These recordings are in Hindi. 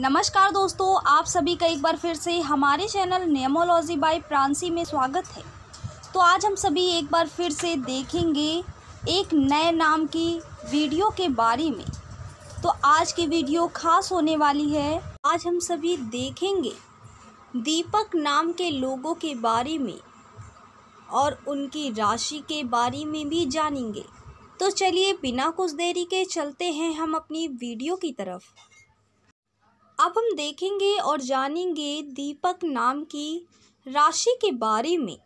नमस्कार दोस्तों आप सभी का एक बार फिर से हमारे चैनल नेमोलॉजी बाय प्रांसी में स्वागत है तो आज हम सभी एक बार फिर से देखेंगे एक नए नाम की वीडियो के बारे में तो आज की वीडियो खास होने वाली है आज हम सभी देखेंगे दीपक नाम के लोगों के बारे में और उनकी राशि के बारे में भी जानेंगे तो चलिए बिना कुछ देरी के चलते हैं हम अपनी वीडियो की तरफ अब हम देखेंगे और जानेंगे दीपक नाम की राशि के बारे में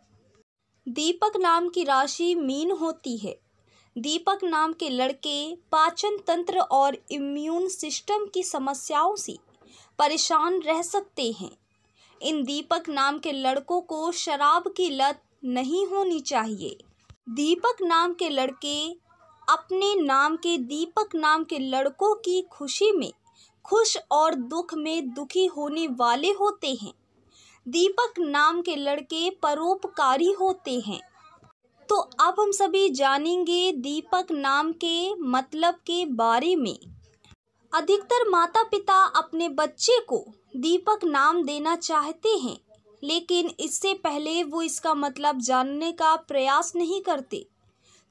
दीपक नाम की राशि मीन होती है दीपक नाम के लड़के पाचन तंत्र और इम्यून सिस्टम की समस्याओं से परेशान रह सकते हैं इन दीपक नाम के लड़कों को शराब की लत नहीं होनी चाहिए दीपक नाम के लड़के अपने नाम के दीपक नाम के लड़कों की खुशी में खुश और दुख में दुखी होने वाले होते हैं दीपक नाम के लड़के परोपकारी होते हैं तो अब हम सभी जानेंगे दीपक नाम के मतलब के बारे में अधिकतर माता पिता अपने बच्चे को दीपक नाम देना चाहते हैं लेकिन इससे पहले वो इसका मतलब जानने का प्रयास नहीं करते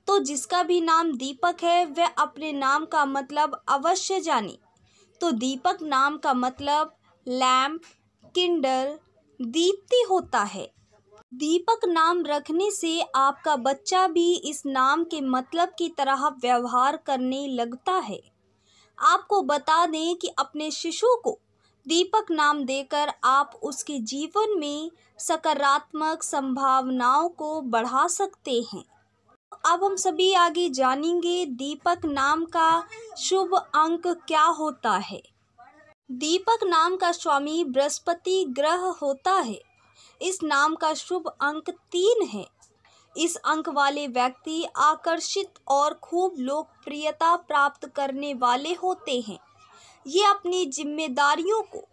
तो जिसका भी नाम दीपक है वह अपने नाम का मतलब अवश्य जाने तो दीपक नाम का मतलब लैम्प किंडल दीप्ति होता है दीपक नाम रखने से आपका बच्चा भी इस नाम के मतलब की तरह व्यवहार करने लगता है आपको बता दें कि अपने शिशु को दीपक नाम देकर आप उसके जीवन में सकारात्मक संभावनाओं को बढ़ा सकते हैं अब हम सभी आगे जानेंगे दीपक नाम का शुभ अंक क्या होता है दीपक नाम का स्वामी बृहस्पति ग्रह होता है इस नाम का शुभ अंक तीन है इस अंक वाले व्यक्ति आकर्षित और खूब लोकप्रियता प्राप्त करने वाले होते हैं ये अपनी जिम्मेदारियों को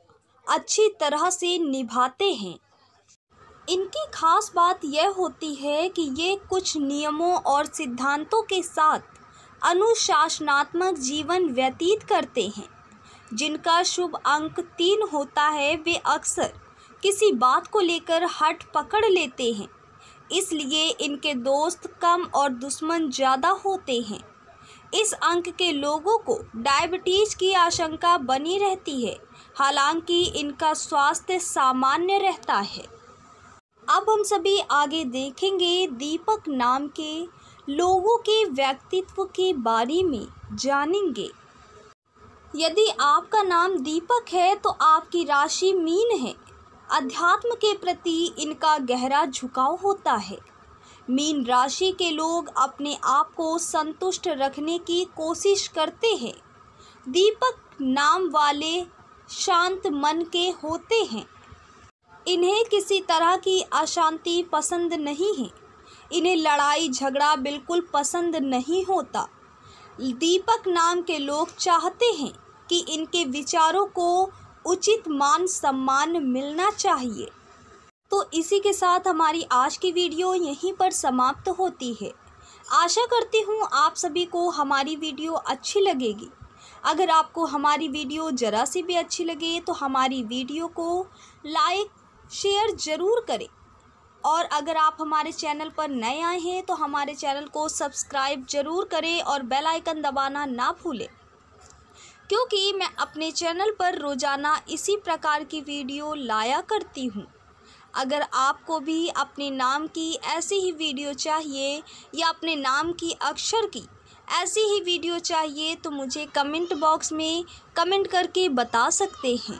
अच्छी तरह से निभाते हैं इनकी खास बात यह होती है कि ये कुछ नियमों और सिद्धांतों के साथ अनुशासनात्मक जीवन व्यतीत करते हैं जिनका शुभ अंक तीन होता है वे अक्सर किसी बात को लेकर हट पकड़ लेते हैं इसलिए इनके दोस्त कम और दुश्मन ज़्यादा होते हैं इस अंक के लोगों को डायबिटीज की आशंका बनी रहती है हालांकि इनका स्वास्थ्य सामान्य रहता है अब हम सभी आगे देखेंगे दीपक नाम के लोगों के व्यक्तित्व के बारे में जानेंगे यदि आपका नाम दीपक है तो आपकी राशि मीन है अध्यात्म के प्रति इनका गहरा झुकाव होता है मीन राशि के लोग अपने आप को संतुष्ट रखने की कोशिश करते हैं दीपक नाम वाले शांत मन के होते हैं इन्हें किसी तरह की अशांति पसंद नहीं है इन्हें लड़ाई झगड़ा बिल्कुल पसंद नहीं होता दीपक नाम के लोग चाहते हैं कि इनके विचारों को उचित मान सम्मान मिलना चाहिए तो इसी के साथ हमारी आज की वीडियो यहीं पर समाप्त होती है आशा करती हूँ आप सभी को हमारी वीडियो अच्छी लगेगी अगर आपको हमारी वीडियो ज़रा सी भी अच्छी लगे तो हमारी वीडियो को लाइक शेयर ज़रूर करें और अगर आप हमारे चैनल पर नए आए हैं तो हमारे चैनल को सब्सक्राइब ज़रूर करें और बेल आइकन दबाना ना भूलें क्योंकि मैं अपने चैनल पर रोज़ाना इसी प्रकार की वीडियो लाया करती हूँ अगर आपको भी अपने नाम की ऐसी ही वीडियो चाहिए या अपने नाम की अक्षर की ऐसी ही वीडियो चाहिए तो मुझे कमेंट बॉक्स में कमेंट करके बता सकते हैं